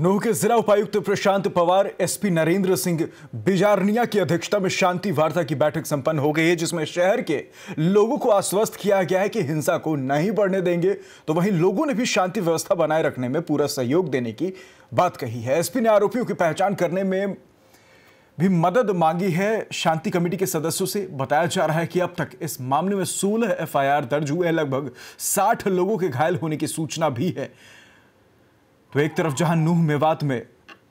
नूह के जिला उपायुक्त प्रशांत पवार एसपी नरेंद्र सिंह बिजारनिया की अध्यक्षता में शांति वार्ता की बैठक संपन्न हो गई है जिसमें शहर के लोगों को आश्वस्त किया गया है कि हिंसा को नहीं बढ़ने देंगे तो वहीं लोगों ने भी शांति व्यवस्था बनाए रखने में पूरा सहयोग देने की बात कही है एसपी ने आरोपियों की पहचान करने में भी मदद मांगी है शांति कमेटी के सदस्यों से बताया जा रहा है कि अब तक इस मामले में सोलह एफ दर्ज हुए हैं लगभग साठ लोगों के घायल होने की सूचना भी है तो एक तरफ जहां नूह मेवात में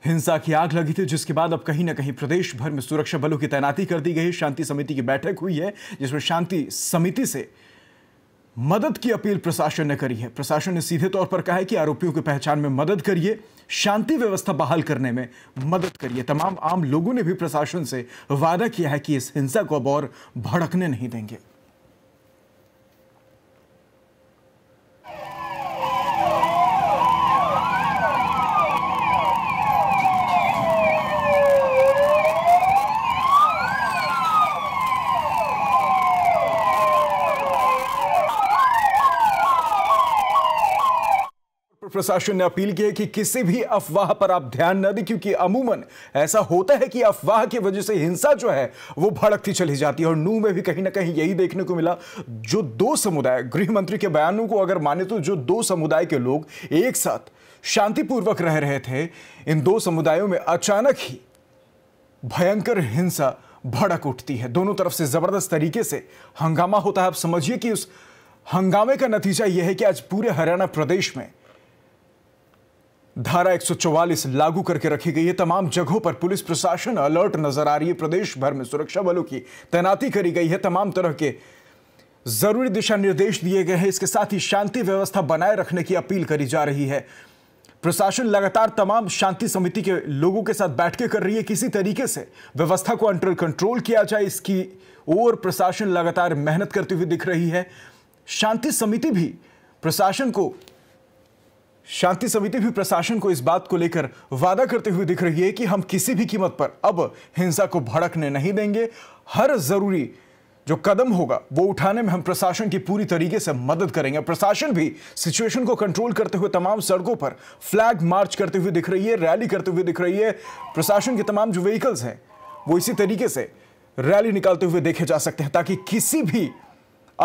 हिंसा की आग लगी थी जिसके बाद अब कहीं ना कहीं प्रदेश भर में सुरक्षा बलों की तैनाती कर दी गई शांति समिति की बैठक हुई है जिसमें शांति समिति से मदद की अपील प्रशासन ने करी है प्रशासन ने सीधे तौर पर कहा है कि आरोपियों की पहचान में मदद करिए शांति व्यवस्था बहाल करने में मदद करिए तमाम आम लोगों ने भी प्रशासन से वादा किया है कि इस हिंसा को अब और भड़कने नहीं देंगे प्रशासन ने अपील की है कि किसी भी अफवाह पर आप ध्यान न दें क्योंकि अमूमन ऐसा होता है कि अफवाह की वजह से हिंसा जो है वो भड़कती चली जाती है और नूह में भी कहीं ना कहीं यही देखने को मिला जो दो समुदाय गृह मंत्री के बयानों को अगर माने तो जो दो समुदाय के लोग एक साथ शांतिपूर्वक रह रहे थे इन दो समुदायों में अचानक ही भयंकर हिंसा भड़क उठती है दोनों तरफ से जबरदस्त तरीके से हंगामा होता है आप समझिए कि उस हंगामे का नतीजा यह है कि आज पूरे हरियाणा प्रदेश में धारा 144 लागू करके रखी गई है तमाम जगहों पर पुलिस प्रशासन अलर्ट नजर आ रही है प्रदेश भर में सुरक्षा बलों की तैनाती करी गई है तमाम तरह के जरूरी दिशा निर्देश दिए गए हैं इसके साथ ही शांति व्यवस्था बनाए रखने की अपील करी जा रही है प्रशासन लगातार तमाम शांति समिति के लोगों के साथ बैठके कर रही है किसी तरीके से व्यवस्था को अंडर कंट्रोल किया जाए इसकी ओर प्रशासन लगातार मेहनत करती हुई दिख रही है शांति समिति भी प्रशासन को शांति समिति भी प्रशासन को इस बात को लेकर वादा करते हुए दिख रही है कि हम किसी भी कीमत पर अब हिंसा को भड़कने नहीं देंगे हर जरूरी जो कदम होगा वो उठाने में हम प्रशासन की पूरी तरीके से मदद करेंगे प्रशासन भी सिचुएशन को कंट्रोल करते हुए तमाम सड़कों पर फ्लैग मार्च करते हुए दिख रही है रैली करते हुए दिख रही है प्रशासन के तमाम जो व्हीकल्स हैं वो इसी तरीके से रैली निकालते हुए देखे जा सकते हैं ताकि किसी भी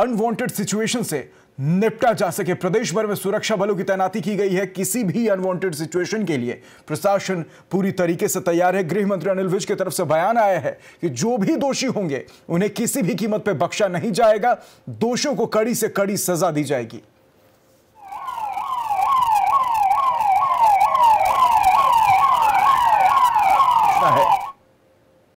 अनवांटेड सिचुएशन से निपटा जा सके प्रदेश भर में सुरक्षा बलों की तैनाती की गई है किसी भी अनवांटेड सिचुएशन के लिए प्रशासन पूरी तरीके से तैयार है गृह मंत्री अनिल विज की तरफ से बयान आया है कि जो भी दोषी होंगे उन्हें किसी भी कीमत पर बख्शा नहीं जाएगा दोषियों को कड़ी से कड़ी सजा दी जाएगी